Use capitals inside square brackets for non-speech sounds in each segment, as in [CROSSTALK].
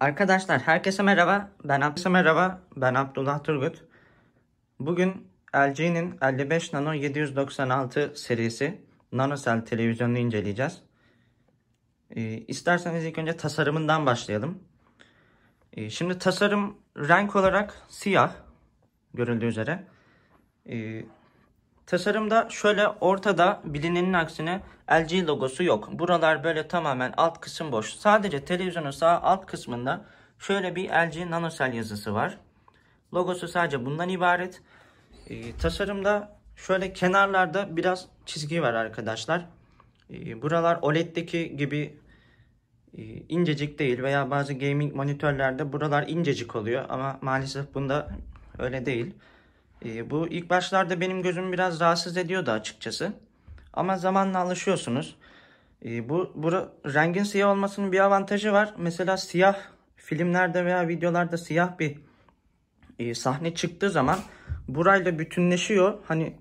Arkadaşlar herkese merhaba. Ben herkese merhaba. Ben Abdullah Turgut. Bugün LG'nin 55 Nano 796 serisi NanoCell televizyonunu inceleyeceğiz. Ee, isterseniz ilk önce tasarımından başlayalım. Ee, şimdi tasarım renk olarak siyah görüldüğü üzere. Ee, Tasarımda şöyle ortada bilinenin aksine LG logosu yok. Buralar böyle tamamen alt kısım boş. Sadece televizyonun sağ alt kısmında şöyle bir LG NanoCell yazısı var. Logosu sadece bundan ibaret. E, tasarımda şöyle kenarlarda biraz çizgi var arkadaşlar. Ee, e, buralar OLED'deki gibi e, incecik değil veya bazı gaming monitörlerde buralar incecik oluyor ama maalesef bunda öyle değil. E, bu ilk başlarda benim gözüm biraz rahatsız ediyordu açıkçası. Ama zamanla alışıyorsunuz. E, bu, bu rengin siyah olmasının bir avantajı var. Mesela siyah filmlerde veya videolarda siyah bir e, sahne çıktığı zaman burayla bütünleşiyor. Hani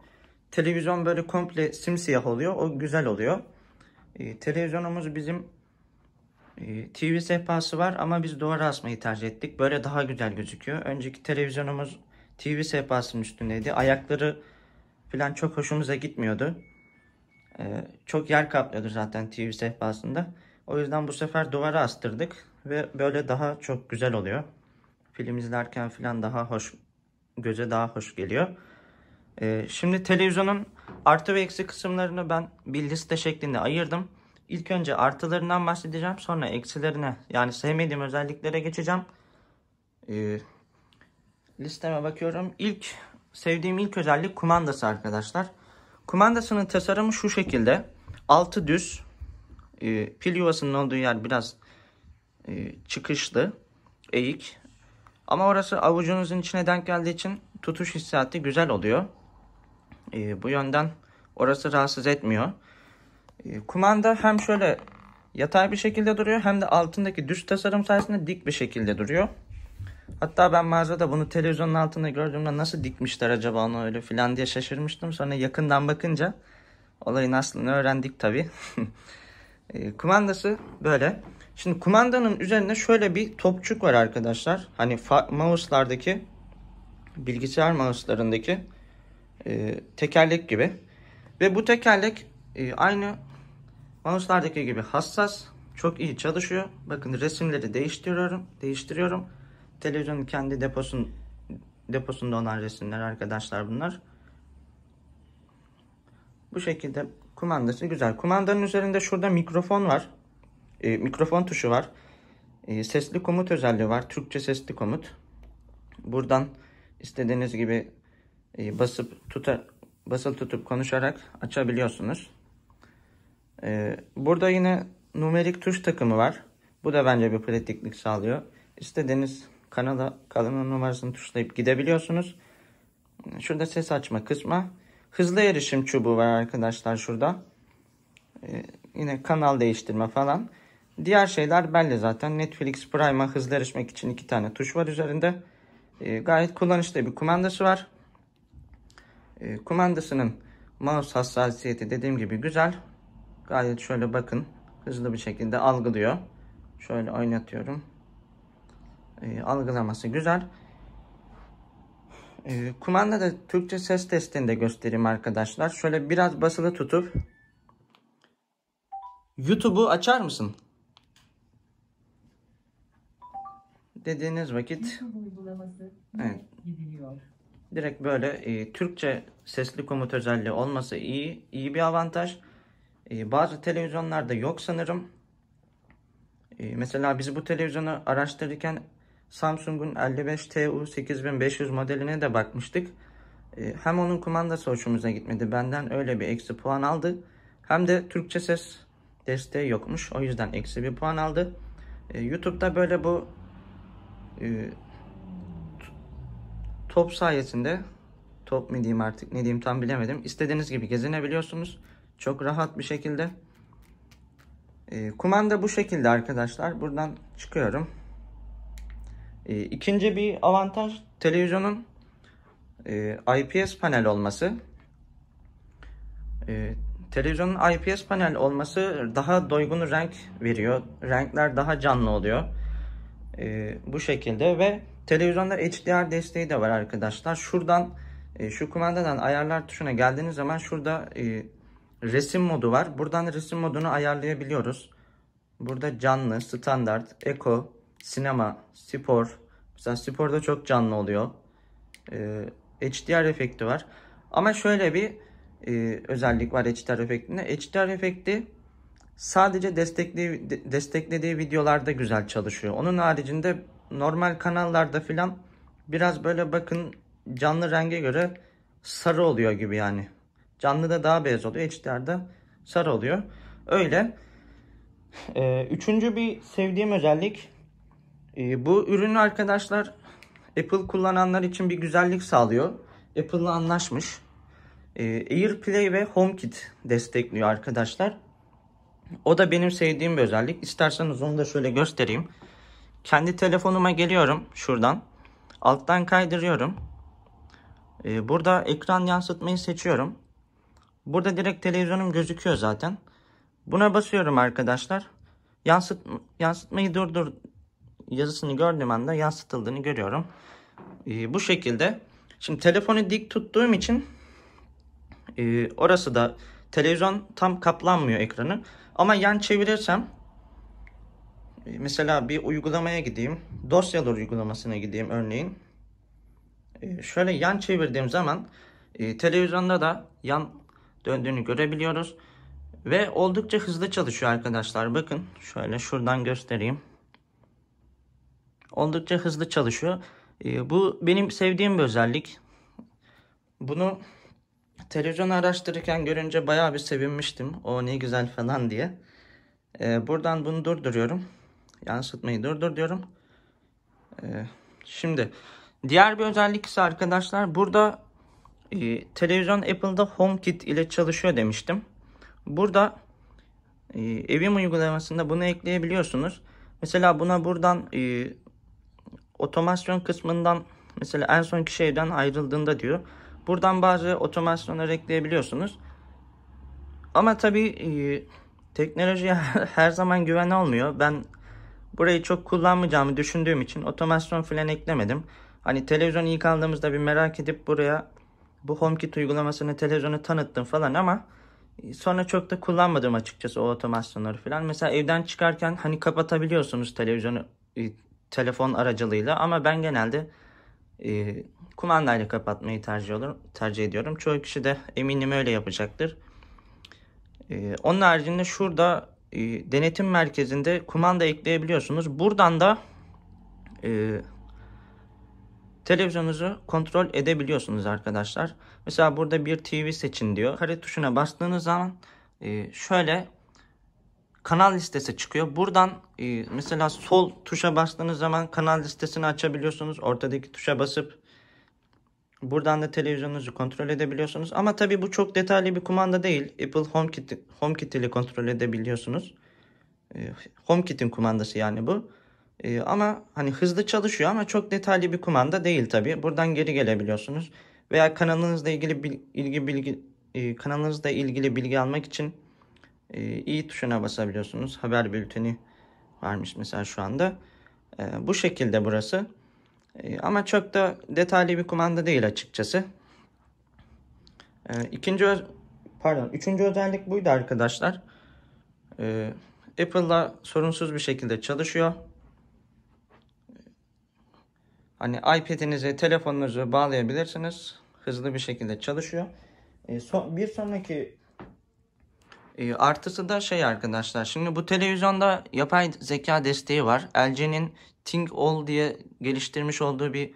televizyon böyle komple simsiyah oluyor. O güzel oluyor. E, televizyonumuz bizim e, TV sehpası var ama biz doğru asmayı tercih ettik. Böyle daha güzel gözüküyor. Önceki televizyonumuz TV sehpasının üstündeydi. Ayakları falan çok hoşumuza gitmiyordu. Ee, çok yer kaplıyordu zaten TV sehpasında. O yüzden bu sefer duvara astırdık ve böyle daha çok güzel oluyor. Film izlerken falan daha hoş, göze daha hoş geliyor. Ee, şimdi televizyonun artı ve eksi kısımlarını ben bir liste şeklinde ayırdım. İlk önce artılarından bahsedeceğim sonra eksilerine yani sevmediğim özelliklere geçeceğim. Ee, listeme bakıyorum. İlk sevdiğim ilk özellik kumandası arkadaşlar. Kumandasının tasarımı şu şekilde. Altı düz. E, pil yuvasının olduğu yer biraz e, çıkışlı. Eğik. Ama orası avucunuzun içine denk geldiği için tutuş hissiyatı güzel oluyor. E, bu yönden orası rahatsız etmiyor. E, kumanda hem şöyle yatay bir şekilde duruyor hem de altındaki düz tasarım sayesinde dik bir şekilde duruyor. Hatta ben mağazada bunu televizyonun altında gördüğümde nasıl dikmişler acaba onu öyle filan diye şaşırmıştım. Sonra yakından bakınca olayın aslını öğrendik tabi. [LAUGHS] Ee, kumandası böyle. Şimdi kumandanın üzerinde şöyle bir topçuk var arkadaşlar. Hani mouse'lardaki bilgisayar mouse'larındaki e, tekerlek gibi. Ve bu tekerlek e, aynı mouse'lardaki gibi hassas. Çok iyi çalışıyor. Bakın resimleri değiştiriyorum. Değiştiriyorum televizyonun kendi deposun deposunda olan resimler arkadaşlar bunlar. Bu şekilde kumandası güzel. Kumandanın üzerinde şurada mikrofon var. E, mikrofon tuşu var. E, sesli komut özelliği var. Türkçe sesli komut. Buradan istediğiniz gibi e, basıp tuta, basılı tutup konuşarak açabiliyorsunuz. E, burada yine numerik tuş takımı var. Bu da bence bir pratiklik sağlıyor. İstediğiniz kanala kanalın numarasını tuşlayıp gidebiliyorsunuz. Şurada ses açma kısmı, Hızlı erişim çubuğu var arkadaşlar şurada. Ee, yine kanal değiştirme falan. Diğer şeyler belli zaten. Netflix Prime'a hızlı erişmek için iki tane tuş var üzerinde. Ee, gayet kullanışlı bir kumandası var. Ee, kumandasının mouse hassasiyeti dediğim gibi güzel. Gayet şöyle bakın hızlı bir şekilde algılıyor. Şöyle oynatıyorum e, algılaması güzel. E, kumanda da Türkçe ses testinde göstereyim arkadaşlar. Şöyle biraz basılı tutup YouTube'u açar mısın? Dediğiniz vakit evet. direkt böyle e, Türkçe sesli komut özelliği olması iyi iyi bir avantaj. E, bazı televizyonlarda yok sanırım. E, mesela biz bu televizyonu araştırırken Samsung'un 55TU8500 modeline de bakmıştık. Ee, hem onun kumandası hoşumuza gitmedi. Benden öyle bir eksi puan aldı. Hem de Türkçe ses desteği yokmuş. O yüzden eksi bir puan aldı. Ee, YouTube'da böyle bu e, top sayesinde top mi diyeyim artık ne diyeyim tam bilemedim. İstediğiniz gibi gezinebiliyorsunuz. Çok rahat bir şekilde. Ee, kumanda bu şekilde arkadaşlar. Buradan çıkıyorum. E, ikinci bir avantaj televizyonun e, IPS panel olması. E, televizyonun IPS panel olması daha doygun renk veriyor. Renkler daha canlı oluyor. E, bu şekilde ve televizyonda HDR desteği de var arkadaşlar. Şuradan e, şu kumandadan ayarlar tuşuna geldiğiniz zaman şurada e, resim modu var. Buradan resim modunu ayarlayabiliyoruz. Burada canlı, standart, eko, sinema, spor. Mesela sporda çok canlı oluyor. Ee, HDR efekti var. Ama şöyle bir e, özellik var HDR efektinde. HDR efekti sadece destekli, desteklediği videolarda güzel çalışıyor. Onun haricinde normal kanallarda filan biraz böyle bakın canlı renge göre sarı oluyor gibi yani. Canlıda daha beyaz oluyor. HDR'da sarı oluyor. Öyle. Ee, üçüncü bir sevdiğim özellik e, bu ürün arkadaşlar Apple kullananlar için bir güzellik sağlıyor. Apple'la anlaşmış. E, AirPlay ve HomeKit destekliyor arkadaşlar. O da benim sevdiğim bir özellik. İsterseniz onu da şöyle göstereyim. Kendi telefonuma geliyorum şuradan. Alttan kaydırıyorum. Ee, burada ekran yansıtmayı seçiyorum. Burada direkt televizyonum gözüküyor zaten. Buna basıyorum arkadaşlar. Yansıt, yansıtmayı durdur yazısını gördüğüm anda yansıtıldığını görüyorum. E, bu şekilde. Şimdi telefonu dik tuttuğum için e, orası da televizyon tam kaplanmıyor ekranı. Ama yan çevirirsem e, mesela bir uygulamaya gideyim. Dosyalar uygulamasına gideyim örneğin. E, şöyle yan çevirdiğim zaman e, televizyonda da yan döndüğünü görebiliyoruz. Ve oldukça hızlı çalışıyor arkadaşlar. Bakın şöyle şuradan göstereyim oldukça hızlı çalışıyor. Ee, bu benim sevdiğim bir özellik. Bunu televizyon araştırırken görünce bayağı bir sevinmiştim. O ne güzel falan diye. Ee, buradan bunu durduruyorum. Yansıtmayı durdur diyorum. Ee, şimdi diğer bir özellik ise arkadaşlar burada e, televizyon Apple'da HomeKit ile çalışıyor demiştim. Burada e, evim uygulamasında bunu ekleyebiliyorsunuz. Mesela buna buradan e, otomasyon kısmından mesela en sonki şeyden ayrıldığında diyor. Buradan bazı otomasyonları ekleyebiliyorsunuz. Ama tabii e, teknolojiye [LAUGHS] her zaman güven olmuyor. Ben burayı çok kullanmayacağımı düşündüğüm için otomasyon falan eklemedim. Hani televizyon ilk aldığımızda bir merak edip buraya bu HomeKit uygulamasını televizyonu tanıttım falan ama e, sonra çok da kullanmadım açıkçası o otomasyonları falan. Mesela evden çıkarken hani kapatabiliyorsunuz televizyonu e, telefon aracılığıyla ama ben genelde e, kumandayla kapatmayı tercih, olur, tercih ediyorum. Çoğu kişi de eminim öyle yapacaktır. E, onun haricinde şurada e, denetim merkezinde kumanda ekleyebiliyorsunuz. Buradan da e, televizyonunuzu kontrol edebiliyorsunuz arkadaşlar. Mesela burada bir TV seçin diyor. Kare tuşuna bastığınız zaman e, şöyle kanal listesi çıkıyor. Buradan e, mesela sol tuşa bastığınız zaman kanal listesini açabiliyorsunuz. Ortadaki tuşa basıp buradan da televizyonunuzu kontrol edebiliyorsunuz. Ama tabi bu çok detaylı bir kumanda değil. Apple HomeKit, HomeKit ile kontrol edebiliyorsunuz. E, HomeKit'in kumandası yani bu. E, ama hani hızlı çalışıyor ama çok detaylı bir kumanda değil tabi. Buradan geri gelebiliyorsunuz. Veya kanalınızla ilgili bil, ilgi bilgi e, kanalınızla ilgili bilgi almak için e, i tuşuna basabiliyorsunuz. Haber bülteni varmış mesela şu anda. E, bu şekilde burası. E, ama çok da detaylı bir kumanda değil açıkçası. E, ikinci pardon üçüncü özellik buydu arkadaşlar. E, Apple'la sorunsuz bir şekilde çalışıyor. Hani iPad'inize, telefonunuzu bağlayabilirsiniz. Hızlı bir şekilde çalışıyor. E, so bir sonraki ee, artısı da şey arkadaşlar şimdi bu televizyonda yapay zeka desteği var. LG'nin Think All diye geliştirmiş olduğu bir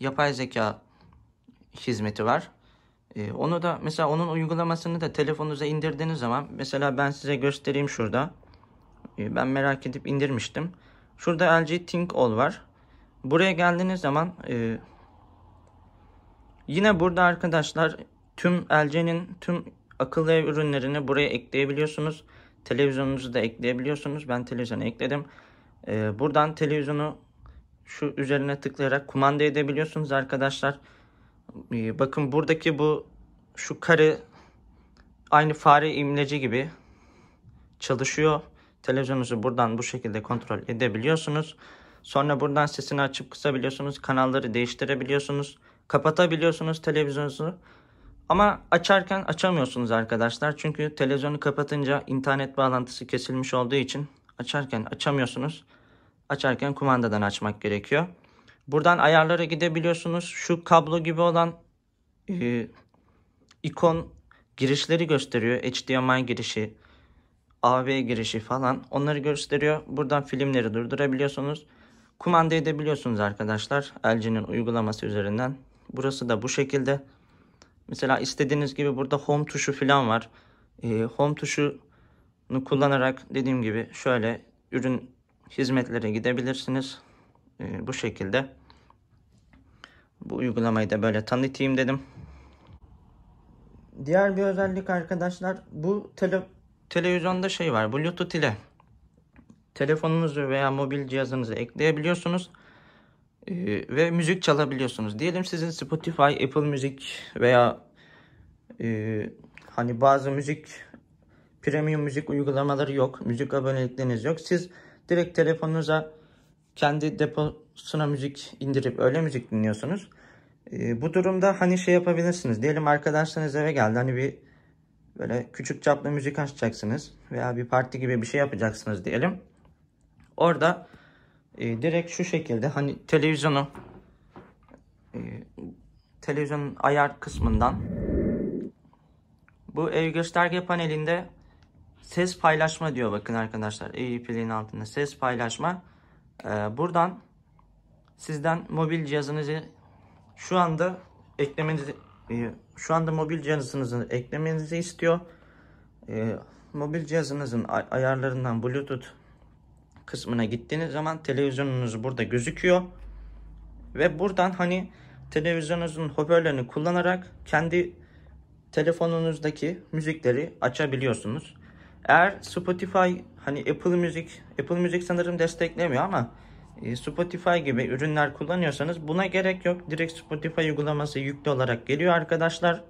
yapay zeka hizmeti var. Ee, onu da mesela onun uygulamasını da telefonunuza indirdiğiniz zaman mesela ben size göstereyim şurada. Ee, ben merak edip indirmiştim. Şurada LG Think All var. Buraya geldiğiniz zaman e, yine burada arkadaşlar tüm LG'nin tüm Akıllı ev ürünlerini buraya ekleyebiliyorsunuz. Televizyonunuzu da ekleyebiliyorsunuz. Ben televizyonu ekledim. Ee, buradan televizyonu şu üzerine tıklayarak kumanda edebiliyorsunuz arkadaşlar. Ee, bakın buradaki bu şu kare aynı fare imleci gibi çalışıyor. Televizyonunuzu buradan bu şekilde kontrol edebiliyorsunuz. Sonra buradan sesini açıp kısabiliyorsunuz. Kanalları değiştirebiliyorsunuz. Kapatabiliyorsunuz televizyonunuzu. Ama açarken açamıyorsunuz arkadaşlar. Çünkü televizyonu kapatınca internet bağlantısı kesilmiş olduğu için açarken açamıyorsunuz. Açarken kumandadan açmak gerekiyor. Buradan ayarlara gidebiliyorsunuz. Şu kablo gibi olan e, ikon girişleri gösteriyor. HDMI girişi, AV girişi falan onları gösteriyor. Buradan filmleri durdurabiliyorsunuz. Kumanda edebiliyorsunuz arkadaşlar LG'nin uygulaması üzerinden. Burası da bu şekilde. Mesela istediğiniz gibi burada home tuşu falan var. E, home tuşunu kullanarak dediğim gibi şöyle ürün hizmetlere gidebilirsiniz. E, bu şekilde. Bu uygulamayı da böyle tanıtayım dedim. Diğer bir özellik arkadaşlar bu tele televizyonda şey var Bluetooth ile telefonunuzu veya mobil cihazınızı ekleyebiliyorsunuz. Ee, ve müzik çalabiliyorsunuz. Diyelim sizin Spotify, Apple Music veya e, hani bazı müzik premium müzik uygulamaları yok. Müzik abonelikleriniz yok. Siz direkt telefonunuza kendi deposuna müzik indirip öyle müzik dinliyorsunuz. E, bu durumda hani şey yapabilirsiniz. Diyelim arkadaşlarınız eve geldi. Hani bir böyle küçük çaplı müzik açacaksınız veya bir parti gibi bir şey yapacaksınız diyelim. Orada e, direkt şu şekilde hani televizyonu e, televizyonun ayar kısmından bu ev gösterge panelinde ses paylaşma diyor bakın arkadaşlar AirPlay'in altında ses paylaşma ee, buradan sizden mobil cihazınızı şu anda eklemenizi e, şu anda mobil cihazınızı eklemenizi istiyor ee, mobil cihazınızın ayarlarından bluetooth kısmına gittiğiniz zaman televizyonunuz burada gözüküyor. Ve buradan hani televizyonunuzun hoparlörünü kullanarak kendi telefonunuzdaki müzikleri açabiliyorsunuz. Eğer Spotify hani Apple Music, Apple Music sanırım desteklemiyor ama e, Spotify gibi ürünler kullanıyorsanız buna gerek yok. Direkt Spotify uygulaması yüklü olarak geliyor arkadaşlar.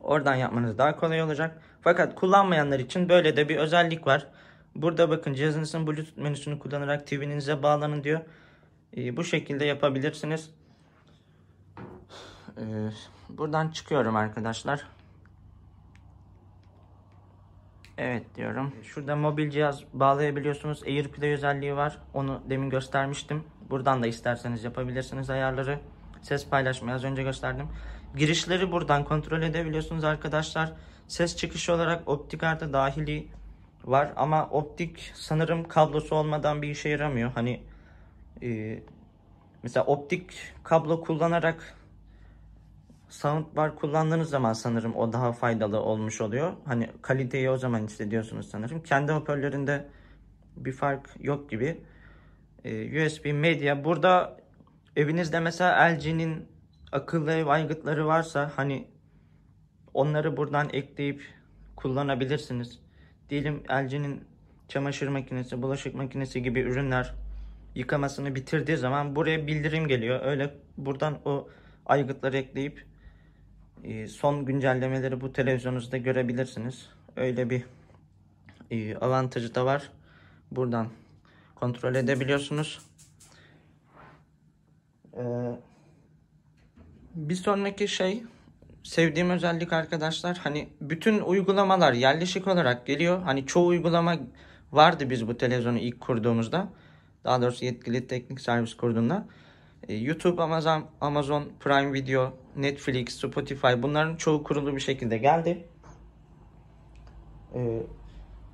Oradan yapmanız daha kolay olacak. Fakat kullanmayanlar için böyle de bir özellik var. Burada bakın cihazınızın Bluetooth menüsünü kullanarak TV'nize bağlanın diyor. E, bu şekilde yapabilirsiniz. E, buradan çıkıyorum arkadaşlar. Evet diyorum. Şurada mobil cihaz bağlayabiliyorsunuz. AirPlay özelliği var. Onu demin göstermiştim. Buradan da isterseniz yapabilirsiniz ayarları. Ses paylaşmayı az önce gösterdim. Girişleri buradan kontrol edebiliyorsunuz arkadaşlar. Ses çıkışı olarak optik artı dahili var ama optik sanırım kablosu olmadan bir işe yaramıyor. Hani e, mesela optik kablo kullanarak soundbar kullandığınız zaman sanırım o daha faydalı olmuş oluyor. Hani kaliteyi o zaman hissediyorsunuz sanırım. Kendi hoparlöründe bir fark yok gibi. Ee, USB media burada evinizde mesela LG'nin akıllı ev aygıtları varsa hani onları buradan ekleyip kullanabilirsiniz diyelim LG'nin çamaşır makinesi, bulaşık makinesi gibi ürünler yıkamasını bitirdiği zaman buraya bildirim geliyor. Öyle buradan o aygıtları ekleyip e, son güncellemeleri bu televizyonunuzda görebilirsiniz. Öyle bir e, avantajı da var. Buradan kontrol edebiliyorsunuz. E, bir sonraki şey sevdiğim özellik arkadaşlar hani bütün uygulamalar yerleşik olarak geliyor. Hani çoğu uygulama vardı biz bu televizyonu ilk kurduğumuzda. Daha doğrusu yetkili teknik servis kurduğunda. E, YouTube, Amazon, Amazon Prime Video, Netflix, Spotify bunların çoğu kurulu bir şekilde geldi. Ee,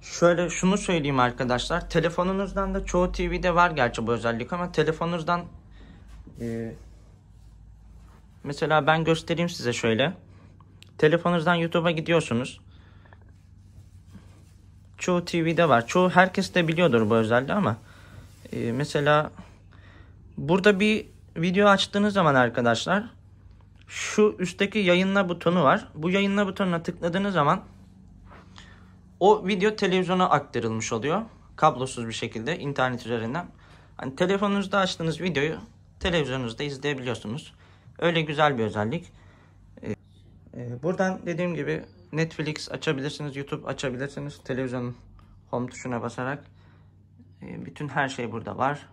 şöyle şunu söyleyeyim arkadaşlar. Telefonunuzdan da çoğu TV'de var gerçi bu özellik ama telefonunuzdan e, Mesela ben göstereyim size şöyle. Telefonunuzdan YouTube'a gidiyorsunuz. Çoğu TV'de var. Çoğu herkes de biliyordur bu özelliği ama e, mesela burada bir video açtığınız zaman arkadaşlar şu üstteki yayınla butonu var. Bu yayınla butonuna tıkladığınız zaman o video televizyona aktarılmış oluyor. Kablosuz bir şekilde internet üzerinden. Hani telefonunuzda açtığınız videoyu televizyonunuzda izleyebiliyorsunuz. Öyle güzel bir özellik. Ee, e, buradan dediğim gibi Netflix açabilirsiniz, YouTube açabilirsiniz. Televizyonun home tuşuna basarak ee, bütün her şey burada var.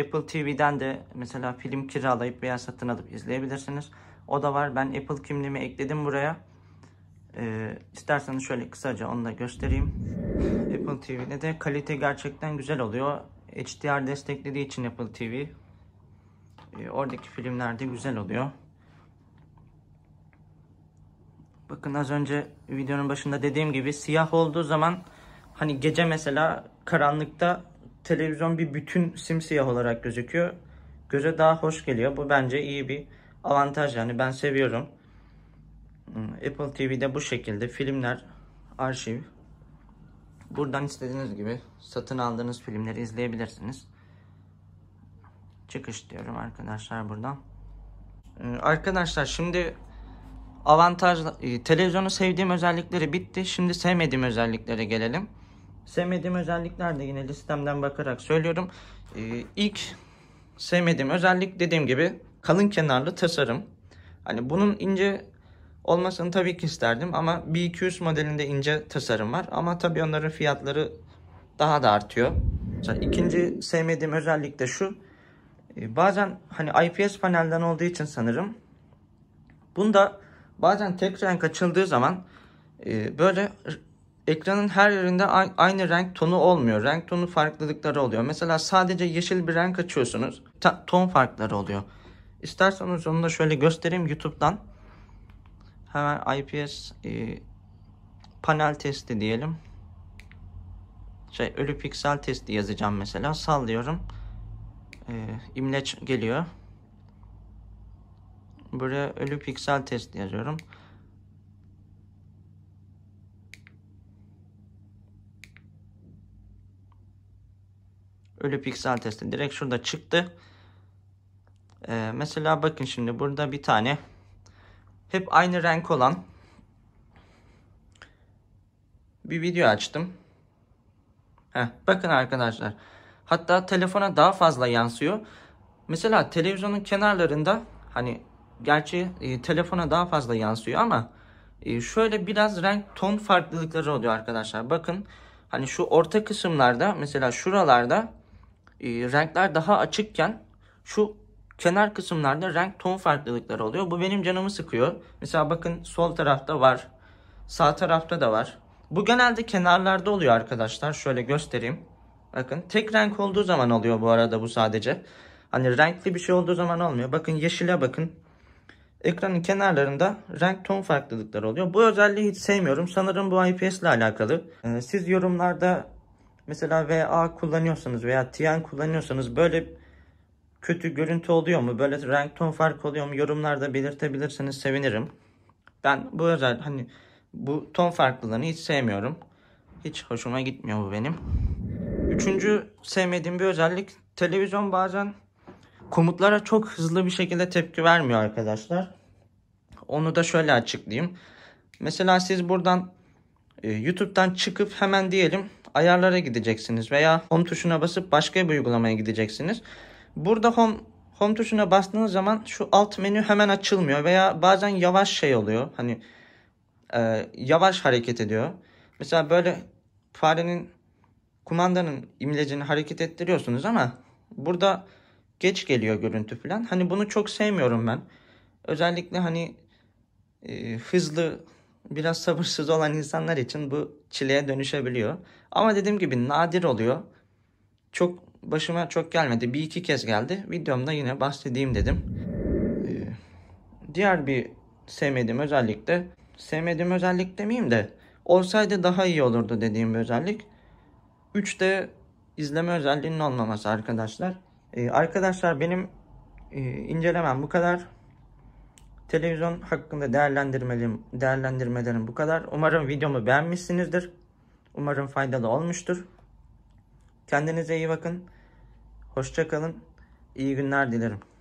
Apple TV'den de mesela film kiralayıp veya satın alıp izleyebilirsiniz. O da var. Ben Apple kimliğimi ekledim buraya. Ee, isterseniz şöyle kısaca onu da göstereyim. Apple TV'de de kalite gerçekten güzel oluyor. HDR desteklediği için Apple TV ee, oradaki filmlerde güzel oluyor. Bakın az önce videonun başında dediğim gibi siyah olduğu zaman hani gece mesela karanlıkta televizyon bir bütün simsiyah olarak gözüküyor. Göze daha hoş geliyor. Bu bence iyi bir avantaj yani ben seviyorum. Hmm, Apple TV'de bu şekilde filmler, arşiv. Buradan istediğiniz gibi satın aldığınız filmleri izleyebilirsiniz çıkış diyorum arkadaşlar buradan. Ee, arkadaşlar şimdi avantaj e, televizyonu sevdiğim özellikleri bitti. Şimdi sevmediğim özelliklere gelelim. Sevmediğim özellikler de yine listemden bakarak söylüyorum. Ee, ilk sevmediğim özellik dediğim gibi kalın kenarlı tasarım. Hani bunun ince olmasını tabii ki isterdim ama B200 modelinde ince tasarım var. Ama tabii onların fiyatları daha da artıyor. İkinci ikinci sevmediğim özellik de şu. Ee, bazen hani IPS panelden olduğu için sanırım bunda bazen tek renk açıldığı zaman e, böyle ekranın her yerinde aynı renk tonu olmuyor. Renk tonu farklılıkları oluyor. Mesela sadece yeşil bir renk açıyorsunuz. ton farkları oluyor. İsterseniz onu da şöyle göstereyim YouTube'dan. Hemen IPS e, panel testi diyelim. Şey ölü piksel testi yazacağım mesela. Sallıyorum e, imleç geliyor. Buraya ölü piksel test yazıyorum. Ölü piksel testi direkt şurada çıktı. Ee, mesela bakın şimdi burada bir tane hep aynı renk olan bir video açtım. Heh, bakın arkadaşlar. Hatta telefona daha fazla yansıyor. Mesela televizyonun kenarlarında hani gerçi e, telefona daha fazla yansıyor ama e, şöyle biraz renk ton farklılıkları oluyor arkadaşlar. Bakın hani şu orta kısımlarda mesela şuralarda e, renkler daha açıkken şu kenar kısımlarda renk ton farklılıkları oluyor. Bu benim canımı sıkıyor. Mesela bakın sol tarafta var. Sağ tarafta da var. Bu genelde kenarlarda oluyor arkadaşlar. Şöyle göstereyim. Bakın tek renk olduğu zaman oluyor bu arada bu sadece. Hani renkli bir şey olduğu zaman olmuyor. Bakın yeşile bakın. Ekranın kenarlarında renk ton farklılıkları oluyor. Bu özelliği hiç sevmiyorum. Sanırım bu IPS ile alakalı. Ee, siz yorumlarda mesela VA kullanıyorsanız veya TN kullanıyorsanız böyle kötü görüntü oluyor mu? Böyle renk ton farkı oluyor mu? Yorumlarda belirtebilirseniz sevinirim. Ben bu özel hani bu ton farklılığını hiç sevmiyorum. Hiç hoşuma gitmiyor bu benim. Üçüncü sevmediğim bir özellik televizyon bazen komutlara çok hızlı bir şekilde tepki vermiyor arkadaşlar. Onu da şöyle açıklayayım. Mesela siz buradan e, YouTube'dan çıkıp hemen diyelim ayarlara gideceksiniz veya home tuşuna basıp başka bir uygulamaya gideceksiniz. Burada home home tuşuna bastığınız zaman şu alt menü hemen açılmıyor veya bazen yavaş şey oluyor. Hani e, yavaş hareket ediyor. Mesela böyle farenin kumandanın imlecini hareket ettiriyorsunuz ama burada geç geliyor görüntü falan. Hani bunu çok sevmiyorum ben. Özellikle hani e, hızlı biraz sabırsız olan insanlar için bu çileye dönüşebiliyor. Ama dediğim gibi nadir oluyor. Çok başıma çok gelmedi. Bir iki kez geldi. Videomda yine bahsedeyim dedim. Ee, diğer bir sevmediğim özellikle sevmediğim özellik demeyeyim de olsaydı daha iyi olurdu dediğim bir özellik. 3 de izleme özelliğinin olmaması arkadaşlar. Ee, arkadaşlar benim e, incelemem bu kadar. Televizyon hakkında değerlendirmelerim, değerlendirmelerim bu kadar. Umarım videomu beğenmişsinizdir. Umarım faydalı olmuştur. Kendinize iyi bakın. Hoşçakalın. İyi günler dilerim.